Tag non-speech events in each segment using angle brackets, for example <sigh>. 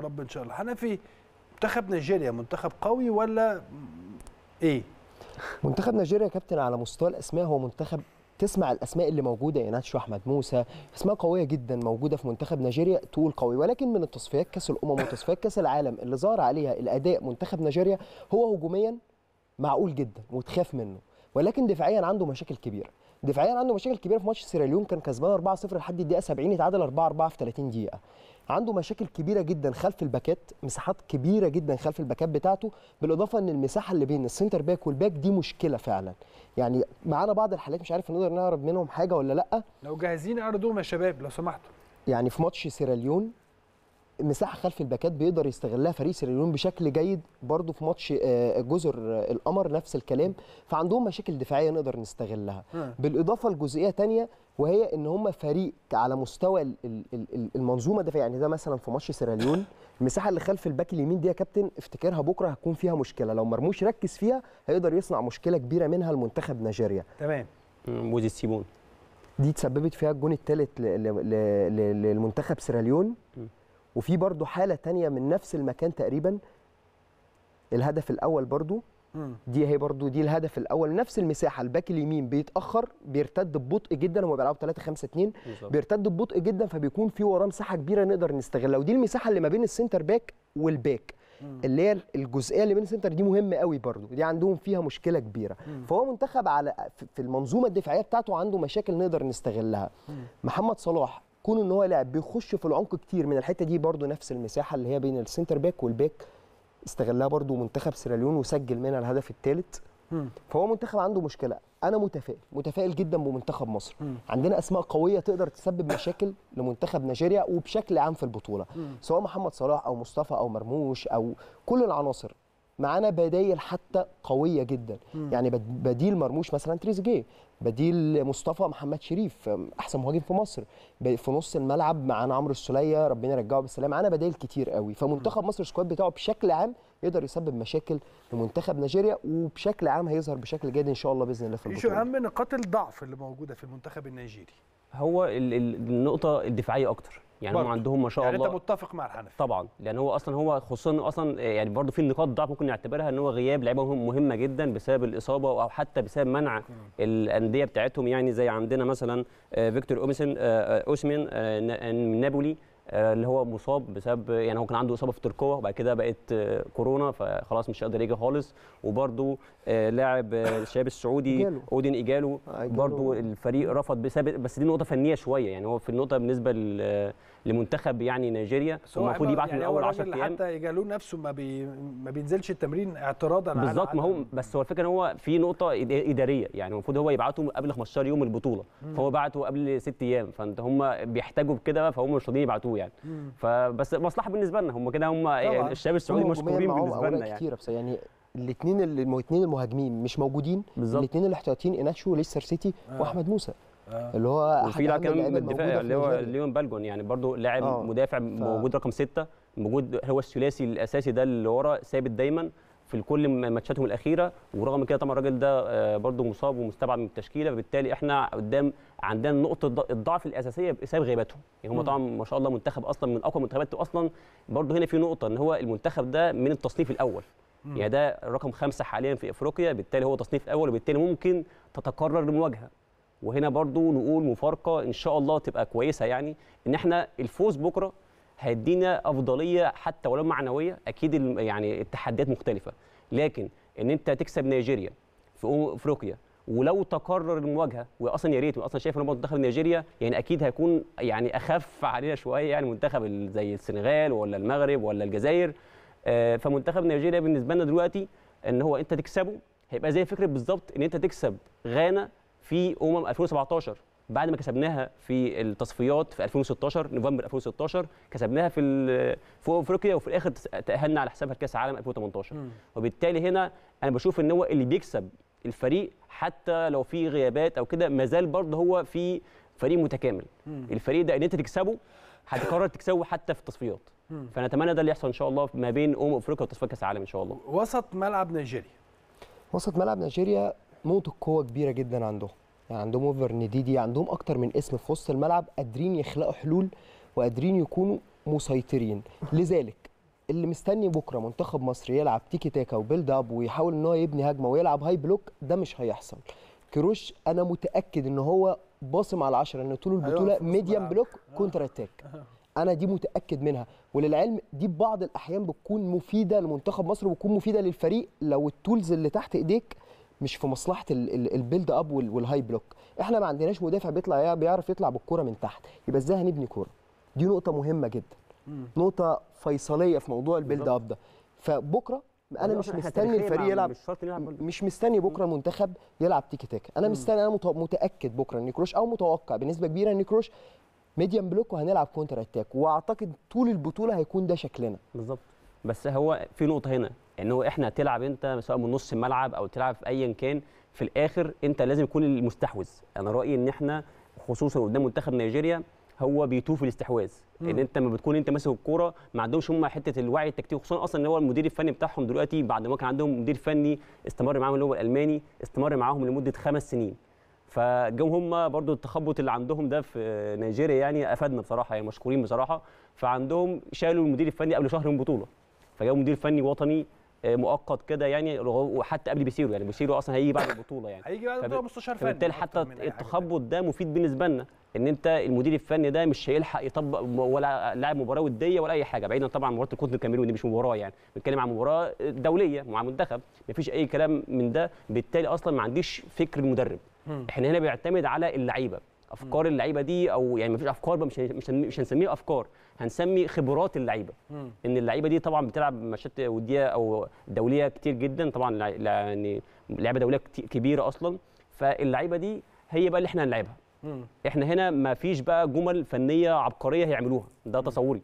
رب ان شاء الله حنفي منتخب نيجيريا منتخب قوي ولا ايه منتخب نيجيريا كابتن على مستوى الاسماء هو منتخب تسمع الاسماء اللي موجوده يا ناتشو احمد موسى اسماء قويه جدا موجوده في منتخب نيجيريا طول قوي ولكن من التصفيات كاس الامم وتصفيات كاس العالم اللي ظهر عليها الاداء منتخب نيجيريا هو هجوميا معقول جدا وتخاف منه ولكن دفاعيا عنده مشاكل كبيره دفاعيا عنده مشاكل كبيره في ماتش سيراليون كان كسبان 4-0 لحد الدقيقه 70 اتعادل 4-4 في 30 دقيقه عنده مشاكل كبيره جدا خلف الباكات مساحات كبيره جدا خلف الباكات بتاعته بالاضافه ان المساحه اللي بين السنتر باك والباك دي مشكله فعلا يعني معانا بعض الحالات مش عارف نقدر نعرض منهم حاجه ولا لا لو جاهزين اعرضوهم يا شباب لو سمحتوا يعني في ماتش سيراليون مساحه خلف الباكات بيقدر يستغلها فريق سيراليون بشكل جيد برضو في ماتش آه، جزر آه، القمر نفس الكلام فعندهم مشاكل دفاعيه نقدر نستغلها بالاضافه لجزئيه ثانيه وهي ان هم فريق على مستوى المنظومه دفاعيه يعني ده مثلا في ماتش سيراليون <laughs> المساحه اللي خلف الباك اليمين دي يا كابتن افتكرها بكره هتكون فيها مشكله لو مرموش ركز فيها هيقدر يصنع مشكله كبيره منها لمنتخب نيجيريا تمام ودي سيبون دي تسببت فيها الجون الثالث للمنتخب سيراليون وفي برضو حاله تانية من نفس المكان تقريبا الهدف الاول برضو دي هي برضو دي الهدف الاول نفس المساحه الباك اليمين بيتاخر بيرتد ببطء جدا هما بيلعبوا 3 5 2 بيرتد ببطء جدا فبيكون في وراه مساحه كبيره نقدر نستغلها ودي المساحه اللي ما بين السنتر باك والباك اللي هي الجزئيه اللي بين السنتر دي مهمه قوي برضو دي عندهم فيها مشكله كبيره فهو منتخب على في المنظومه الدفاعيه بتاعته عنده مشاكل نقدر نستغلها محمد صلاح كونه ان هو لاعب بيخش في العمق كتير من الحته دي برده نفس المساحه اللي هي بين السنتر باك والباك استغلها برده منتخب سيراليون وسجل منها الهدف الثالث فهو منتخب عنده مشكله انا متفائل متفائل جدا بمنتخب مصر مم. عندنا اسماء قويه تقدر تسبب مشاكل لمنتخب نيجيريا وبشكل عام في البطوله مم. سواء محمد صلاح او مصطفى او مرموش او كل العناصر معانا بدايل حتى قويه جدا مم. يعني بديل مرموش مثلا تريزيجيه بديل مصطفى محمد شريف احسن مهاجم في مصر في نص الملعب معانا عمرو السوليه ربنا يرجعه بالسلامه معانا بدايل كتير قوي فمنتخب مصر السكواد بتاعه بشكل عام يقدر يسبب مشاكل لمنتخب نيجيريا وبشكل عام هيظهر بشكل جيد ان شاء الله باذن الله في البطوله. شو اهم نقاط الضعف اللي موجوده في المنتخب النيجيري؟ هو النقطه الدفاعيه اكتر يعني برضه. هم عندهم ما شاء يعني الله انت متفق مع الحنفي طبعا لان هو اصلا هو خصوصا اصلا يعني برضه في نقاط ضعف ممكن نعتبرها ان هو غياب لعيبه مهمه جدا بسبب الاصابه او حتى بسبب منع الانديه بتاعتهم يعني زي عندنا مثلا آه، فيكتور اومسن اوسمن آه، آه، من نابولي آه، اللي هو مصاب بسبب يعني هو كان عنده اصابه في تركوه وبعد كده بقت آه، كورونا فخلاص مش قادر يجي خالص وبرده آه، لاعب الشباب السعودي إجالو. اودين ايجالو برده الفريق رفض بسبب بس دي نقطه فنيه شويه يعني هو في النقطه بالنسبه لمنتخب يعني نيجيريا المفروض يبعت يعني من اول 10 ايام حتى يجالو نفسه ما بي ما بينزلش التمرين اعتراضا على بالظبط ما هو بس هو الفكره ان هو في نقطه اداريه يعني المفروض هو يبعته قبل 15 يوم البطوله مم. فهو بعته قبل 6 ايام فانت هم بيحتاجوا بكده فهم مش راضيين يبعتوه يعني مم. فبس مصلحه بالنسبه لنا هم كده هم يعني الشباب السعودي مشكورين بالنسبه لنا يعني كتير يعني الاثنين الاثنين المهاجمين مش موجودين الاثنين الاحتياطيين اناتشو ليستر سيتي آه. واحمد موسى آه. اللي هو وفي لاعب كمان الدفاع اللي هو ليون بالجون يعني برضو لاعب آه. مدافع موجود رقم سته موجود هو الثلاثي الاساسي ده اللي ورا ثابت دايما في كل ماتشاتهم الاخيره ورغم كده طبعا الراجل ده آه، برضه مصاب ومستبعد من التشكيله فبالتالي احنا قدام عندنا نقطه الضعف الاساسيه بسبب غياباتهم يعني هم طبعا ما شاء الله منتخب اصلا من اقوى منتخبات اصلا برضه هنا في نقطه ان هو المنتخب ده من التصنيف الاول يعني ده رقم خمسه حاليا في افريقيا بالتالي هو تصنيف اول وبالتالي ممكن تتكرر المواجهه وهنا برضو نقول مفارقه ان شاء الله تبقى كويسه يعني ان احنا الفوز بكره هيدينا افضليه حتى ولو معنويه اكيد يعني التحديات مختلفه لكن ان انت تكسب نيجيريا في افريقيا ولو تكرر المواجهه واصلا يا ريت اصلا شايف ان منتخب نيجيريا يعني اكيد هيكون يعني اخف علينا شويه يعني منتخب زي السنغال ولا المغرب ولا الجزائر آه، فمنتخب نيجيريا بالنسبه لنا دلوقتي ان هو انت تكسبه هيبقى زي فكره بالظبط ان انت تكسب غانا في امم 2017 بعد ما كسبناها في التصفيات في 2016 نوفمبر 2016 كسبناها في في افريقيا وفي الاخر تاهلنا على حسابها لكاس العالم 2018 مم. وبالتالي هنا انا بشوف ان هو اللي بيكسب الفريق حتى لو في غيابات او كده ما زال برضه هو في فريق متكامل مم. الفريق ده ان انت تكسبه هتقرر تكسبه حتى في التصفيات فنتمنى ده اللي يحصل ان شاء الله ما بين امم افريقيا وتصفيات كاس العالم ان شاء الله وسط ملعب نيجيريا وسط ملعب نيجيريا نقطه قوه كبيره جدا عندهم يعني عندهم اوفر نديدي عندهم اكتر من اسم في وسط الملعب قادرين يخلقوا حلول وقادرين يكونوا مسيطرين لذلك اللي مستني بكره منتخب مصر يلعب تيكي تاكا وبيلد اب ويحاول ان هو يبني هجمه ويلعب هاي بلوك ده مش هيحصل كروش انا متاكد ان هو باصم على 10 ان طول البطوله أيوة ميديم بلوك كونتر اتاك <laughs> انا دي متاكد منها وللعلم دي بعض الاحيان بتكون مفيده لمنتخب مصر وبتكون مفيده للفريق لو التولز اللي تحت ايديك مش في مصلحه البيلد اب والهاي بلوك احنا ما عندناش مدافع بيطلع بيعرف يطلع بالكوره من تحت يبقى ازاي هنبني كوره دي نقطه مهمه جدا نقطه فيصليه في موضوع البيلد اب ده فبكره انا يعني مش مستني الفريق يلعب مش, مش مستني بكره المنتخب يلعب تيكي تاكا انا مستني انا متاكد بكره ان كروش او متوقع بنسبه كبيره ان كروش ميديم بلوك وهنلعب كونتر اتاك واعتقد طول البطوله هيكون ده شكلنا بالظبط بس هو في نقطه هنا ان هو احنا تلعب انت سواء من نص الملعب او تلعب في ايا كان في الاخر انت لازم يكون المستحوذ انا رايي ان احنا خصوصا قدام منتخب نيجيريا هو بيتوه في الاستحواذ ان انت لما بتكون انت ماسك الكوره ما عندهمش هم حته الوعي التكتيكي خصوصا اصلا ان هو المدير الفني بتاعهم دلوقتي بعد ما كان عندهم مدير فني استمر معاهم اللي هو الالماني استمر معاهم لمده خمس سنين فجم هم برضو التخبط اللي عندهم ده في نيجيريا يعني افادنا بصراحه يعني مشكورين بصراحه فعندهم شالوا المدير الفني قبل شهر من بطوله فجاء مدير فني وطني آه، مؤقت كده يعني وحتى قبل بيسيرو يعني بيسيرو اصلا هيجي بعد البطوله يعني هيجي بعد البطوله مستشار فني فبالتالي حتى التخبط ده مفيد بالنسبه لنا ان انت المدير الفني ده مش هيلحق يطبق ولا لاعب مباراه وديه ولا اي حاجه بعيدا طبعا عن مباراه الكونت الكاميروني دي مش مباراه يعني بنتكلم عن مباراه دوليه مع منتخب مفيش اي كلام من ده بالتالي اصلا ما عنديش فكر المدرب احنا هنا بيعتمد على اللعيبه افكار اللعيبه دي او يعني مفيش افكار مش مش هنسميها افكار هنسمي خبرات اللعيبه ان اللعيبه دي طبعا بتلعب ماتشات وديه او دوليه كتير جدا طبعا يعني لعيبه دوليه كبيره اصلا فاللعيبه دي هي بقى اللي احنا هنلعبها احنا هنا ما فيش بقى جمل فنيه عبقريه هيعملوها ده تصوري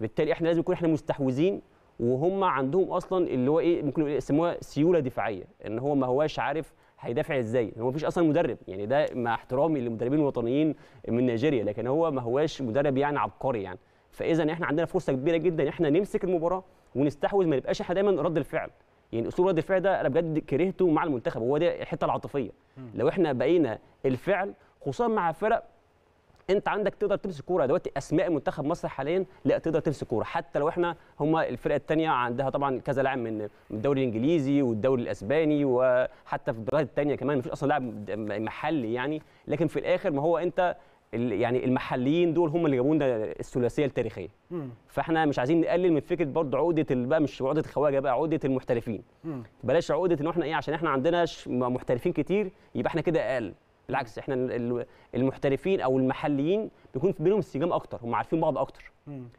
بالتالي احنا لازم نكون احنا مستحوذين وهم عندهم اصلا اللي هو ايه ممكن إيه، يسموها سيوله دفاعيه ان هو ما هواش عارف هيدافع ازاي هو مفيش اصلا مدرب يعني ده مع احترامي للمدربين الوطنيين من نيجيريا لكن هو ما هواش مدرب يعني عبقري يعني فاذا احنا عندنا فرصه كبيره جدا احنا نمسك المباراه ونستحوذ ما نبقاش احنا دايما رد الفعل يعني اسلوب رد الفعل ده انا بجد كرهته مع المنتخب هو ده الحته العاطفيه لو احنا بقينا الفعل خصوصا مع فرق انت عندك تقدر تمسك كوره دلوقتي اسماء منتخب مصر حاليا لا تقدر تمسك كوره حتى لو احنا هم الفرقه الثانيه عندها طبعا كذا لاعب من الدوري الانجليزي والدوري الاسباني وحتى في الدرجات الثانيه كمان مفيش اصلا لاعب محلي يعني لكن في الاخر ما هو انت يعني المحليين دول هم اللي جابوا لنا الثلاثيه التاريخيه مم. فاحنا مش عايزين نقلل من فكره برضه عقده بقى مش عوده الخواجه بقى عوده المحترفين مم. بلاش عقده ان احنا ايه عشان احنا عندنا محترفين كتير يبقى احنا كده اقل بالعكس احنا المحترفين او المحليين بيكون في بينهم انسجام اكتر هم عارفين بعض اكتر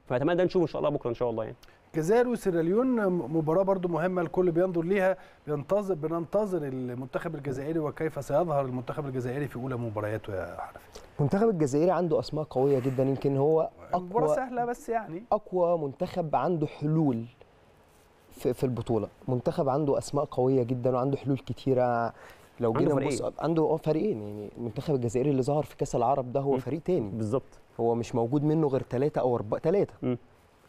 فاتمنى ده نشوفه ان شاء الله بكره ان شاء الله يعني الجزائر وسيراليون مباراه برضو مهمه الكل بينظر ليها بينتظر بننتظر المنتخب الجزائري وكيف سيظهر المنتخب الجزائري في اولى مبارياته يا حرفي المنتخب الجزائري عنده اسماء قويه جدا يمكن هو اقوى سهله بس يعني اقوى منتخب عنده حلول في البطوله منتخب عنده اسماء قويه جدا وعنده حلول كتيره لو جينا نبص عنده اه فريقين يعني المنتخب الجزائري اللي ظهر في كاس العرب ده هو م. فريق تاني بالظبط هو مش موجود منه غير ثلاثه او اربعه ثلاثه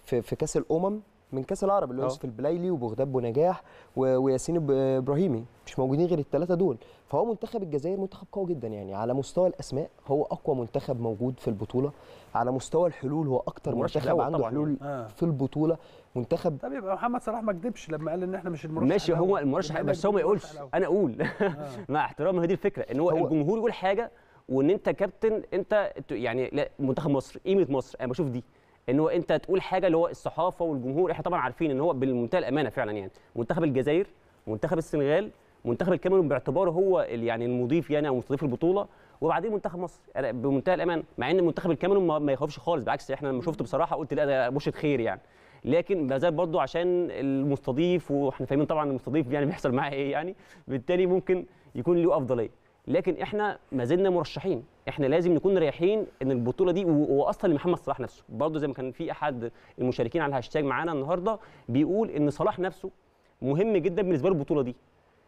في في كاس الامم من كاس العرب اللي هو آه. يوسف البلايلي وبغداد بونجاح وياسين ابراهيمي مش موجودين غير الثلاثه دول فهو منتخب الجزائر منتخب قوي جدا يعني على مستوى الاسماء هو اقوى منتخب موجود في البطوله على مستوى الحلول هو اكتر منتخب عنده حلول يعني. آه. في البطوله منتخب طب يبقى محمد صلاح ما كدبش لما قال ان احنا مش المرشح ماشي هو المرشح بس هو ما يقولش انا اقول آه. <laughs> مع احترام هذه الفكره ان هو, هو الجمهور يقول حاجه وان انت كابتن انت يعني لا منتخب مصر قيمه مصر انا بشوف دي ان هو انت تقول حاجه اللي هو الصحافه والجمهور احنا طبعا عارفين ان هو بالمنتهى الامانه فعلا يعني منتخب الجزائر منتخب السنغال منتخب الكاميرون باعتباره هو يعني المضيف يعني او مستضيف البطوله وبعدين منتخب مصر بمنتهى الامان مع ان منتخب الكاميرون ما يخافش خالص بالعكس احنا لما شفته بصراحه قلت لا ده بوشه خير يعني لكن ما زال برضه عشان المستضيف واحنا فاهمين طبعا المستضيف يعني بيحصل معاه ايه يعني بالتالي ممكن يكون له افضليه لكن احنا ما زلنا مرشحين احنا لازم نكون رايحين ان البطوله دي واصلا لمحمد صلاح نفسه برضه زي ما كان في احد المشاركين على الهاشتاج معانا النهارده بيقول ان صلاح نفسه مهم جدا بالنسبه له البطوله دي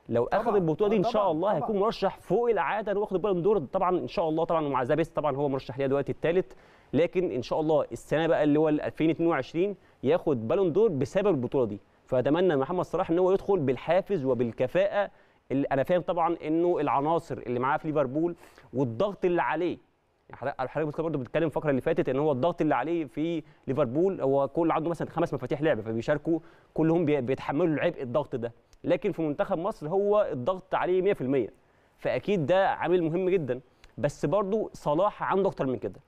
لو اخذ البطوله دي ان شاء الله هيكون مرشح فوق العاده انه واخد البالون دور طبعا ان شاء الله طبعا ومع زابيس طبعا هو مرشح ليها دلوقتي الثالث لكن ان شاء الله السنه بقى اللي هو 2022 ياخد بالون دور بسبب البطوله دي فاتمنى محمد صلاح ان هو يدخل بالحافز وبالكفاءه اللي انا فاهم طبعا انه العناصر اللي معاه في ليفربول والضغط اللي عليه حضرتك برضه بتتكلم الفقره اللي فاتت ان هو الضغط اللي عليه في ليفربول هو كل عنده مثلا خمس مفاتيح لعب فبيشاركوا كلهم بيتحملوا العبء الضغط ده لكن في منتخب مصر هو الضغط عليه 100% فاكيد ده عامل مهم جدا بس برضه صلاح عنده اكتر من كده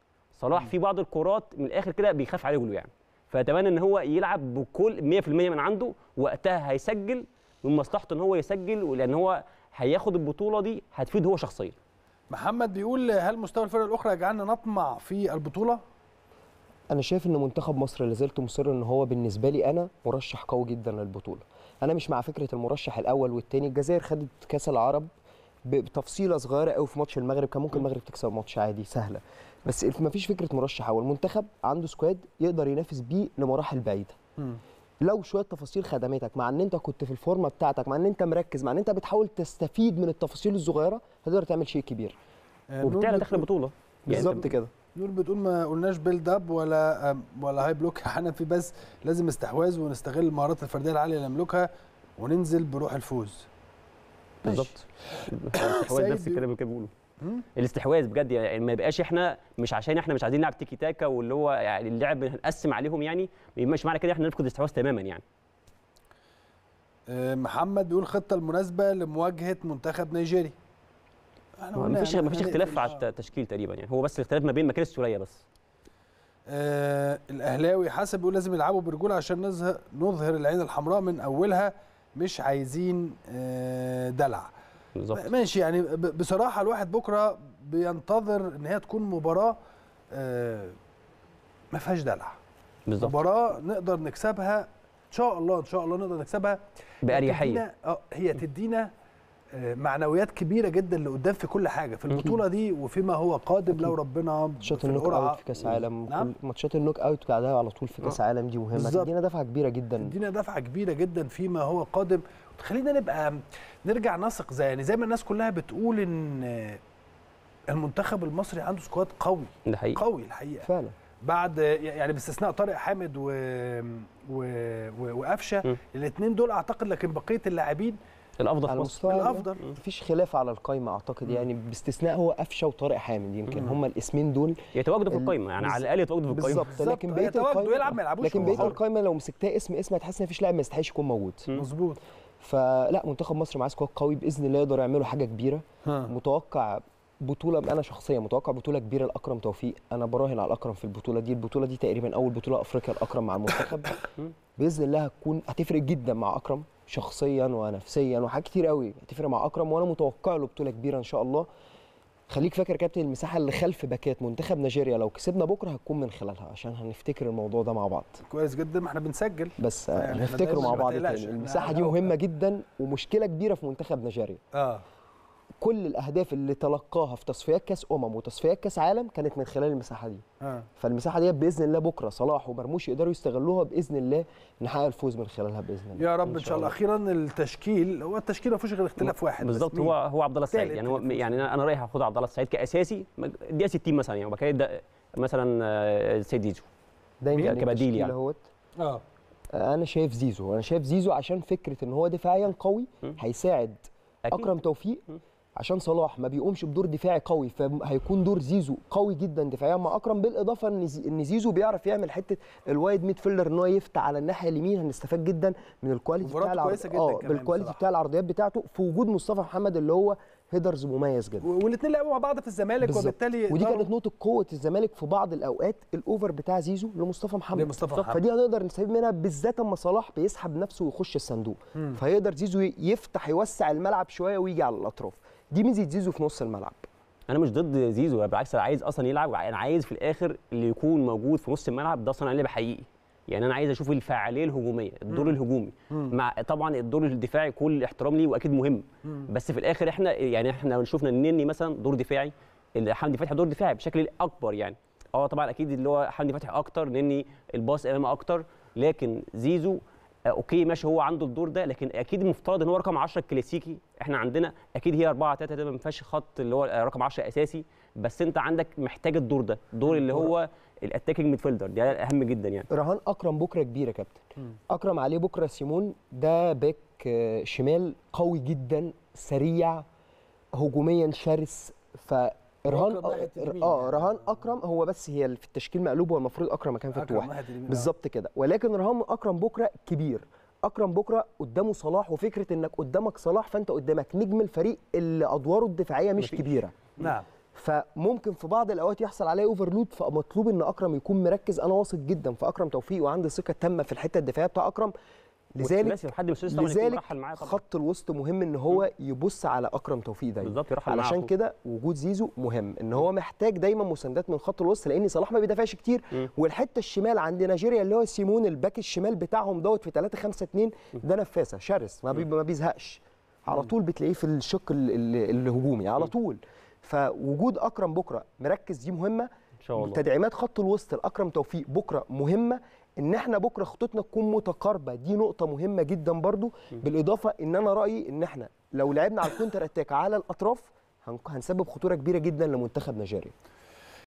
صلاح في بعض الكرات من الاخر كده بيخاف عليه جول يعني فاتمنى ان هو يلعب بكل 100% من عنده وقتها هيسجل من مصلحته ان هو يسجل لان هو هياخد البطوله دي هتفيد هو شخصيا محمد بيقول هل مستوى الفرق الاخرى يجعلنا نطمع في البطوله انا شايف ان منتخب مصر لازلت مصر ان هو بالنسبه لي انا مرشح قوي جدا للبطوله انا مش مع فكره المرشح الاول والثاني الجزائر خدت كاس العرب بتفصيله صغيره قوي في ماتش المغرب كان ممكن المغرب تكسب ماتش عادي سهله بس ما فيش فكره مرشح هو المنتخب عنده سكواد يقدر ينافس بيه لمراحل بعيده لو شويه تفاصيل خدمتك مع ان انت كنت في الفورمه بتاعتك مع ان انت مركز مع ان انت بتحاول تستفيد من التفاصيل الصغيره هتقدر تعمل شيء كبير آه وبالتالي داخل البطوله يعني بالظبط كده نور بتقول ما قلناش بيلد اب ولا آه، ولا هاي بلوك <laughs> حنفي بس لازم استحواذ ونستغل المهارات الفرديه العاليه اللي نملكها وننزل بروح الفوز بالظبط الاستحواذ <coughs> نفس الكلام اللي كانوا بيقولوا الاستحواذ بجد يعني،, يعني ما يبقاش احنا مش عشان احنا مش عايزين نلعب تيكي تاكا واللي هو يعني اللعب هنقسم عليهم يعني ما يبقاش معنى كده احنا نفقد الاستحواذ تماما يعني آه، محمد بيقول خطه المناسبه لمواجهه منتخب نيجيريا يعني ما فيش ما فيش اختلاف على التشكيل تقريبا يعني هو بس الاختلاف ما بين مكان السوليه بس آه الاهلاوي حسب بيقول لازم يلعبوا برجوله عشان نظهر نظهر العين الحمراء من اولها مش عايزين آه، دلع بالظبط ماشي يعني بصراحه الواحد بكره بينتظر ان هي تكون مباراه آه، ما فيهاش دلع بالظبط مباراه نقدر نكسبها ان شاء الله ان شاء الله نقدر نكسبها باريحيه آه، هي تدينا معنويات كبيره جدا لقدام في كل حاجه في البطوله دي وفيما هو قادم لو ربنا ماتشات النوك اوت في كاس عالم نعم؟ ماتشات النوك اوت بعدها على طول في كاس آه. عالم دي مهمه تدينا دفعه كبيره جدا تدينا دفعه كبيره جدا فيما هو قادم خلينا نبقى نرجع نثق زي يعني زي ما الناس كلها بتقول ان المنتخب المصري عنده سكواد قوي ده حقيقي قوي الحقيقه فعلا بعد يعني باستثناء طارق حامد و... وقفشه الاثنين دول اعتقد لكن بقيه اللاعبين الافضل على مستوى الافضل مفيش خلاف على القايمه اعتقد يعني باستثناء هو قفشه وطارق حامد يمكن هما الاسمين دول يتواجدوا في القايمه يعني على الاقل يتواجدوا في القايمه بالظبط لكن بقيه القايمه يلعب ما يلعبوش لكن بقيه القايمه لو مسكتها اسم اسم هتحس ان مفيش لاعب ما يستحقش يكون موجود مظبوط فلا منتخب مصر معاه سكواد قوي باذن الله يقدروا يعملوا حاجه كبيره متوقع بطوله انا شخصيا متوقع بطوله كبيره لاكرم توفيق انا براهن على أكرم في البطوله دي البطوله دي تقريبا اول بطوله افريقيا لاكرم مع المنتخب باذن الله هتكون هتفرق جدا مع اكرم شخصيا ونفسيا وحاجات كتير قوي هتفرق مع اكرم وانا متوقع له بطوله كبيره ان شاء الله خليك فاكر كابتن المساحه اللي خلف باكات منتخب نيجيريا لو كسبنا بكره هتكون من خلالها عشان هنفتكر الموضوع ده مع بعض كويس جدا ما احنا بنسجل بس هنفتكره مع بعض تاني المساحه دي مهمه جدا ومشكله كبيره في منتخب نيجيريا اه كل الاهداف اللي تلقاها في تصفيات كاس امم وتصفيات كاس عالم كانت من خلال المساحه دي آه. فالمساحه دي باذن الله بكره صلاح ومرموش يقدروا يستغلوها باذن الله نحقق الفوز من خلالها باذن الله يا رب ان شاء الله اخيرا التشكيل هو التشكيل ما فيهوش غير اختلاف واحد بالظبط هو هو عبد الله السعيد يعني هو يعني انا رايح اخد عبد الله السعيد كاساسي الدقيقه 60 مثلا يعني وبعد مثلا آه، سيد زيزو دايما كبديل يعني اه انا شايف زيزو انا شايف زيزو عشان فكره ان هو دفاعيا قوي هيساعد أكيد. اكرم توفيق عشان صلاح ما بيقومش بدور دفاعي قوي فهيكون دور زيزو قوي جدا دفاعيا مع اكرم بالاضافه ان زيزو بيعرف يعمل حته الوايد ميد فيلر ان هو يفتح على الناحيه اليمين هنستفاد جدا من الكواليتي بتاع العرض اه بالكواليتي بتاع العرضيات بتاعته في وجود مصطفى محمد اللي هو هيدرز مميز جدا والاثنين لعبوا مع بعض في الزمالك بالزبط. وبالتالي ودي كانت نقطه قوه الزمالك في بعض الاوقات الاوفر بتاع زيزو لمصطفى محمد لمصطفى محمد فدي هنقدر نستفيد منها بالذات اما صلاح بيسحب نفسه ويخش الصندوق مم. فيقدر زيزو يفتح يوسع الملعب شويه ويجي على الاطراف دي ميزه زيزو في نص الملعب انا مش ضد زيزو بالعكس انا عايز اصلا يلعب انا عايز في الاخر اللي يكون موجود في نص الملعب ده صانع حقيقي يعني انا عايز اشوف الفاعليه الهجوميه الدور الهجومي مع طبعا الدور الدفاعي كل الاحترام ليه واكيد مهم بس في الاخر احنا يعني احنا شفنا النني مثلا دور دفاعي حمدي فتحي دور دفاعي بشكل اكبر يعني اه طبعا اكيد اللي هو حمدي فتحي اكتر نني الباص امام اكتر لكن زيزو آه، اوكي ماشي هو عنده الدور ده لكن اكيد مفترض ان هو رقم 10 الكلاسيكي احنا عندنا اكيد هي 4 3 3 ما فيهاش خط اللي هو آه، رقم 10 اساسي بس انت عندك محتاج الدور ده دور اللي هو الاتاكينج ميدفيلدر ده اهم جدا يعني رهان اكرم بكره كبيره يا كابتن اكرم عليه بكره سيمون ده باك آه، شمال قوي جدا سريع هجوميا شرس ف رهان اه رهان اكرم هو بس هي في التشكيل مقلوب هو المفروض اكرم مكان فتوح بالظبط كده ولكن رهان اكرم بكره كبير اكرم بكره قدامه صلاح وفكره انك قدامك صلاح فانت قدامك نجم الفريق اللي ادواره الدفاعيه مش كبيره نعم فممكن في بعض الاوقات يحصل عليه اوفرلود فمطلوب ان اكرم يكون مركز انا واثق جدا في اكرم توفيق وعندي ثقه تامه في الحته الدفاعيه بتاع اكرم لذلك لحد لذلك خط الوسط مهم ان هو يبص على اكرم توفيق دايما بالظبط يرحل علشان كده وجود زيزو مهم ان هو محتاج دايما مساندات من خط الوسط لان صلاح ما بيدافعش كتير م. والحته الشمال عند نيجيريا اللي هو سيمون الباك الشمال بتاعهم دوت في 3 5 2 ده نفاسه شرس ما, ما بيزهقش على طول بتلاقيه في الشق الهجومي على طول فوجود اكرم بكره مركز دي مهمه ان شاء الله تدعيمات خط الوسط لاكرم توفيق بكره مهمه ان احنا بكره خطوطنا تكون متقاربه دي نقطه مهمه جدا برضو بالاضافه ان انا رايي ان احنا لو لعبنا على الكونتر اتاك على الاطراف هنسبب خطوره كبيره جدا لمنتخب نيجيريا